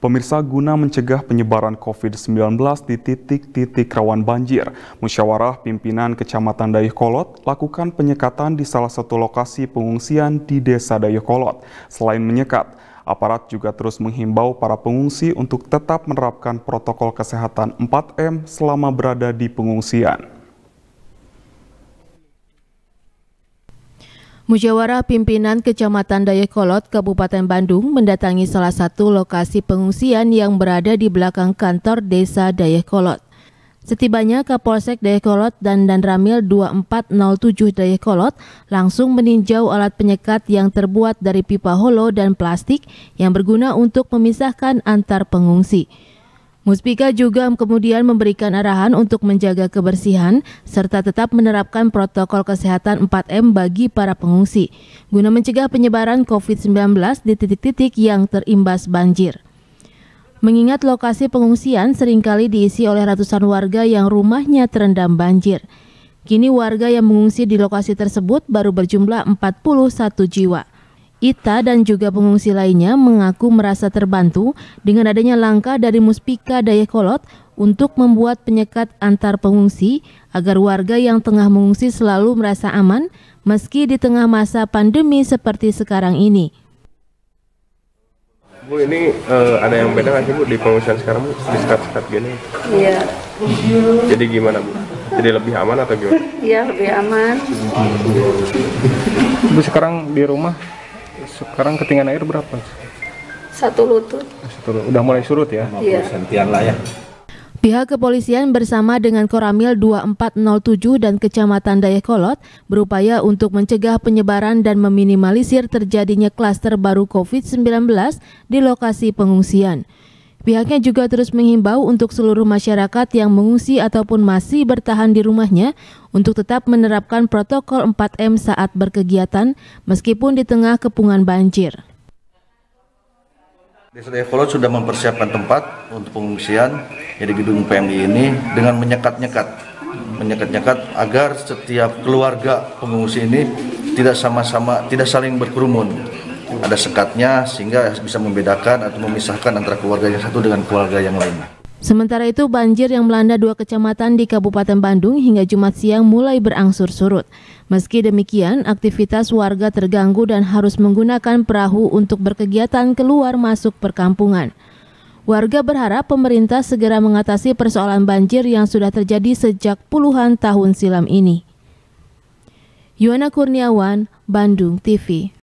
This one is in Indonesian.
Pemirsa guna mencegah penyebaran COVID-19 di titik-titik rawan banjir, musyawarah pimpinan Kecamatan Dayuhkolot lakukan penyekatan di salah satu lokasi pengungsian di Desa Dayuhkolot. Selain menyekat, aparat juga terus menghimbau para pengungsi untuk tetap menerapkan protokol kesehatan 4M selama berada di pengungsian. Musyawarah Pimpinan Kecamatan Dayakolot, Kabupaten Bandung mendatangi salah satu lokasi pengungsian yang berada di belakang kantor desa Dayakolot. Setibanya Kapolsek Dayakolot dan Danramil 2407 Dayakolot langsung meninjau alat penyekat yang terbuat dari pipa holo dan plastik yang berguna untuk memisahkan antar pengungsi. Muspika juga kemudian memberikan arahan untuk menjaga kebersihan serta tetap menerapkan protokol kesehatan 4M bagi para pengungsi guna mencegah penyebaran COVID-19 di titik-titik yang terimbas banjir. Mengingat lokasi pengungsian seringkali diisi oleh ratusan warga yang rumahnya terendam banjir. Kini warga yang mengungsi di lokasi tersebut baru berjumlah 41 jiwa. Ita dan juga pengungsi lainnya mengaku merasa terbantu dengan adanya langkah dari Muspika Dayakolot untuk membuat penyekat antar pengungsi agar warga yang tengah mengungsi selalu merasa aman meski di tengah masa pandemi seperti sekarang ini. Bu ini uh, ada yang beda nggak sih bu di pengungsian sekarang bu di sekat-sekat gini? Iya. Jadi gimana bu? Jadi lebih aman atau gimana? Iya lebih aman. Bu sekarang di rumah sekarang ketinggian air berapa? Satu lutut. Oh, satu lutut. Udah mulai surut ya? Iya. sentian lah ya. Pihak kepolisian bersama dengan Koramil 2407 dan Kecamatan Dayakolot berupaya untuk mencegah penyebaran dan meminimalisir terjadinya klaster baru COVID-19 di lokasi pengungsian. Pihaknya juga terus menghimbau untuk seluruh masyarakat yang mengungsi ataupun masih bertahan di rumahnya untuk tetap menerapkan protokol 4M saat berkegiatan meskipun di tengah kepungan banjir. Desa Dayakolot sudah mempersiapkan tempat untuk pengungsian ya di gedung PMI ini dengan menyekat-nyekat menyekat-nyekat agar setiap keluarga pengungsi ini tidak sama-sama tidak saling berkerumun ada sekatnya sehingga bisa membedakan atau memisahkan antara keluarga yang satu dengan keluarga yang lain. Sementara itu, banjir yang melanda dua kecamatan di Kabupaten Bandung hingga Jumat siang mulai berangsur surut. Meski demikian, aktivitas warga terganggu dan harus menggunakan perahu untuk berkegiatan keluar masuk perkampungan. Warga berharap pemerintah segera mengatasi persoalan banjir yang sudah terjadi sejak puluhan tahun silam ini. Yuana Kurniawan, Bandung TV